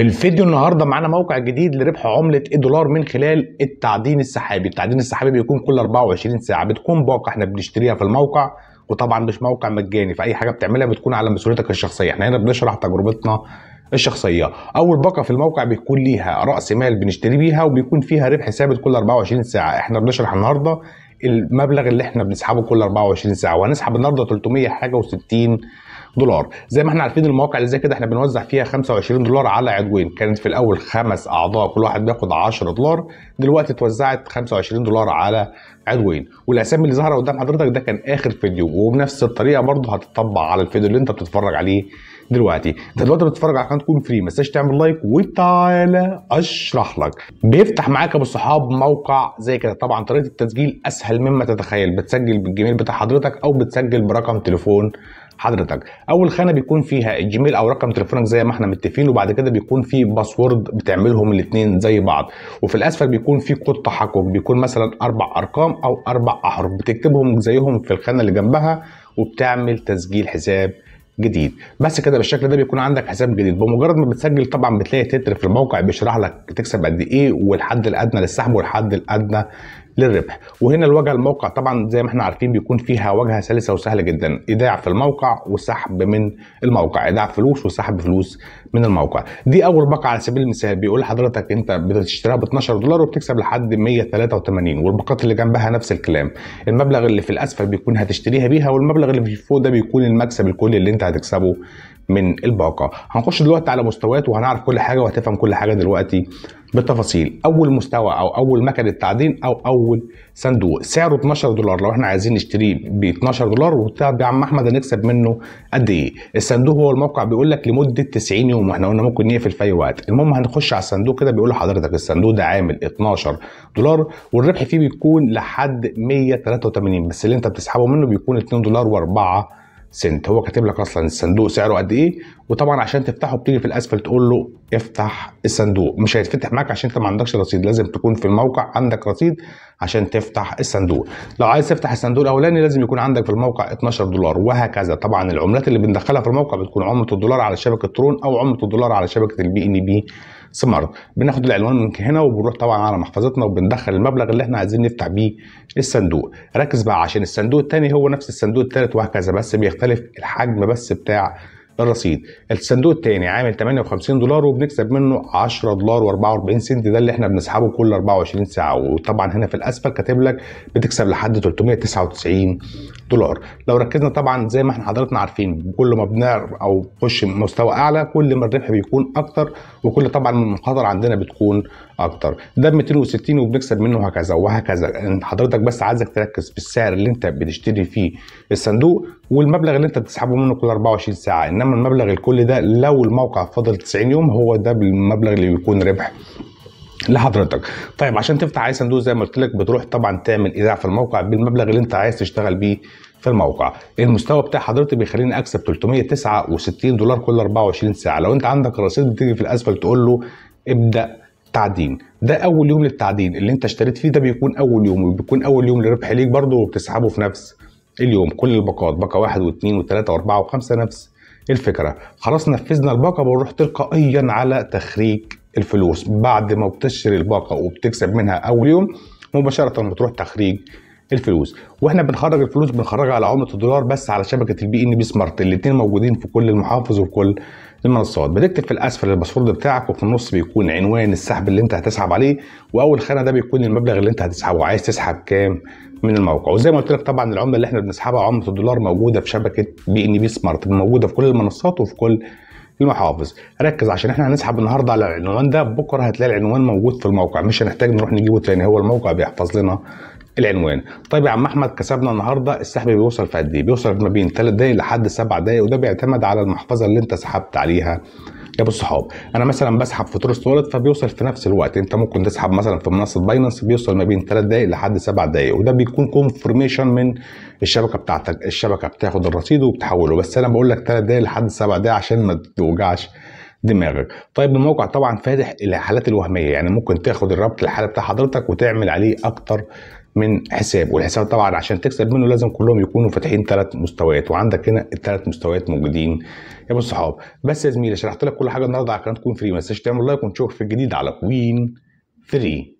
في الفيديو النهارده معانا موقع جديد لربح عمله الدولار من خلال التعدين السحابي التعدين السحابي بيكون كل 24 ساعه بتكون باقه احنا بنشتريها في الموقع وطبعا مش موقع مجاني فاي حاجه بتعملها بتكون على مسؤوليتك الشخصيه احنا هنا بنشرح تجربتنا الشخصيه اول باقه في الموقع بيكون ليها راس مال بنشتري بيها وبيكون فيها ربح ثابت كل 24 ساعه احنا بنشرح النهارده المبلغ اللي احنا بنسحبه كل 24 ساعه وهنسحب النهارده 360 دولار زي ما احنا عارفين المواقع اللي زي كده احنا بنوزع فيها 25 دولار على عضوين كانت في الاول خمس اعضاء كل واحد بياخد 10 دولار دلوقتي اتوزعت 25 دولار على عضوين والاسامي اللي ظاهره قدام حضرتك ده كان اخر فيديو وبنفس الطريقه برضه هتطبق على الفيديو اللي انت بتتفرج عليه دلوقتي انت دلوقتي بتتفرج على قناه تكون فري ما تنساش تعمل لايك وتعالى اشرح لك بيفتح معاك ابو الصحاب موقع زي كده طبعا طريقه التسجيل اسهل مما تتخيل بتسجل بالجيميل بتاع حضرتك او بتسجل برقم تليفون حضرتك اول خانه بيكون فيها الجيميل او رقم تليفونك زي ما احنا متفقين وبعد كده بيكون في باسورد بتعملهم الاثنين زي بعض وفي الاسفل بيكون في كود تحكم بيكون مثلا اربع ارقام او اربع احرف بتكتبهم زيهم في الخانه اللي جنبها وبتعمل تسجيل حساب جديد بس كده بالشكل ده بيكون عندك حساب جديد بمجرد ما بتسجل طبعا بتلاقي تتر في الموقع بيشرح لك تكسب قد ايه والحد الادنى للسحب والحد الادنى للربح وهنا الواجهه الموقع طبعا زي ما احنا عارفين بيكون فيها واجهه سلسه وسهله جدا ايداع في الموقع وسحب من الموقع ايداع فلوس وسحب فلوس من الموقع دي اول باقه على سبيل المثال بيقول لحضرتك انت بتشتريها ب 12 دولار وبتكسب لحد 183 والباقات اللي جنبها نفس الكلام المبلغ اللي في الاسفل بيكون هتشتريها بيها والمبلغ اللي في فوق ده بيكون المكسب الكلي اللي انت هتكسبه من الباقه هنخش دلوقتي على مستويات وهنعرف كل حاجه وهتفهم كل حاجه دلوقتي بالتفاصيل اول مستوى او اول مكان التعدين او اول صندوق سعره 12 دولار لو احنا عايزين نشتريه ب 12 دولار وطب يا عم احمد هنكسب منه قد ايه الصندوق هو الموقع بيقول لك لمده 90 يوم واحنا قلنا ممكن نقفل في اي وقت المهم هنخش على الصندوق كده بيقول لحضرتك الصندوق ده عامل 12 دولار والربح فيه بيكون لحد 183 بس اللي انت بتسحبه منه بيكون 2 دولار و4 سنت هو كاتب لك اصلا الصندوق سعره قد ايه وطبعا عشان تفتحه بتيجي في الاسفل تقول له افتح الصندوق مش هيتفتح معاك عشان انت ما عندكش رصيد لازم تكون في الموقع عندك رصيد عشان تفتح الصندوق لو عايز تفتح الصندوق الاولاني لازم يكون عندك في الموقع 12 دولار وهكذا طبعا العملات اللي بندخلها في الموقع بتكون عمله الدولار على شبكه ترون او عمله الدولار على شبكه البي ان بي ثم بناخد العنوان من هنا وبنروح طبعا على محفظتنا وبندخل المبلغ اللي احنا عايزين نفتح بيه الصندوق ركز بقى عشان الصندوق الثاني هو نفس الصندوق الثالث وهكذا بس بيختلف الحجم بس بتاع الرصيد الصندوق الثاني عامل 58 دولار وبنكسب منه 10 دولار و44 سنت ده اللي احنا بنسحبه كل 24 ساعه وطبعا هنا في الاسفل كاتب لك بتكسب لحد 399 دولار لو ركزنا طبعا زي ما احنا حضرتنا عارفين كل ما بنعرف او بنخش مستوى اعلى كل ما الربح بيكون اكتر وكل طبعا المخاطر عندنا بتكون اكتر ده 260 وبنكسب منه هكذا وهكذا حضرتك بس عايزك تركز في السعر اللي انت بتشتري فيه الصندوق والمبلغ اللي انت بتسحبه منه كل 24 ساعه انما المبلغ الكل ده لو الموقع فضل 90 يوم هو ده بالمبلغ اللي بيكون ربح لحضرتك طيب عشان تفتح اي صندوق زي ما قلت لك بتروح طبعا تعمل ايداع في الموقع بالمبلغ اللي انت عايز تشتغل بيه في الموقع المستوى بتاع حضرتك بيخليني اكسب 369 دولار كل 24 ساعه لو انت عندك رصيد بتيجي في الاسفل تقول له ابدا تعدين ده اول يوم للتعدين اللي انت اشتريت فيه ده بيكون اول يوم وبيكون اول يوم للربح ليك برضه وبتسحبه في نفس اليوم كل الباقات باقه واحد واثنين وثلاثه واربعه وخمسه نفس الفكره خلاص نفذنا الباقه بنروح تلقائيا على تخريج الفلوس بعد ما بتشتري الباقه وبتكسب منها اول يوم مباشره بتروح تخريج الفلوس واحنا بنخرج الفلوس بنخرجها على عمله الدولار بس على شبكه البي ان بي سمارت الاثنين موجودين في كل المحافظ وفي كل المنصات بتكتب في الاسفل الباسورد بتاعك وفي النص بيكون عنوان السحب اللي انت هتسحب عليه واول خانه ده بيكون المبلغ اللي انت هتسحبه عايز تسحب كام من الموقع وزي ما قلت لك طبعا العمله اللي احنا بنسحبها عمله الدولار موجوده في شبكه بي ان بي سمارت موجوده في كل المنصات وفي كل المحافظ ركز عشان احنا هنسحب النهارده على العنوان ده بكره هتلاقي العنوان موجود في الموقع مش هنحتاج نروح نجيبه تاني هو الموقع بيحفظ لنا العنوان طيب يا عم احمد كسبنا النهارده السحب بيوصل في قد ايه بيوصل ما بين 3 دقايق لحد 7 دقايق وده بيعتمد على المحفظه اللي انت سحبت عليها جاب الصحاب انا مثلا بسحب في تورس والت فبيوصل في نفس الوقت انت ممكن تسحب مثلا في منصه باينانس بيوصل ما بين 3 دقائق لحد 7 دقائق وده بيكون كونفرميشن من الشبكه بتاعتك الشبكه بتاخد الرصيد وبتحوله بس انا بقول لك 3 دقائق لحد 7 دقائق عشان ما توجعش دماغك طيب الموقع طبعا فاتح حالات الوهميه يعني ممكن تاخد الرابط الحاله بتاع حضرتك وتعمل عليه اكتر من حساب والحساب طبعا عشان تكسب منه لازم كلهم يكونوا فاتحين ثلاث مستويات وعندك هنا الثلاث مستويات موجودين يا ابو الصحاب بس يا زميلي شرحت لك كل حاجه النهارده على قناه كوين فري ما تنساش تعمل لايك ونشوفك في الجديد على كوين 3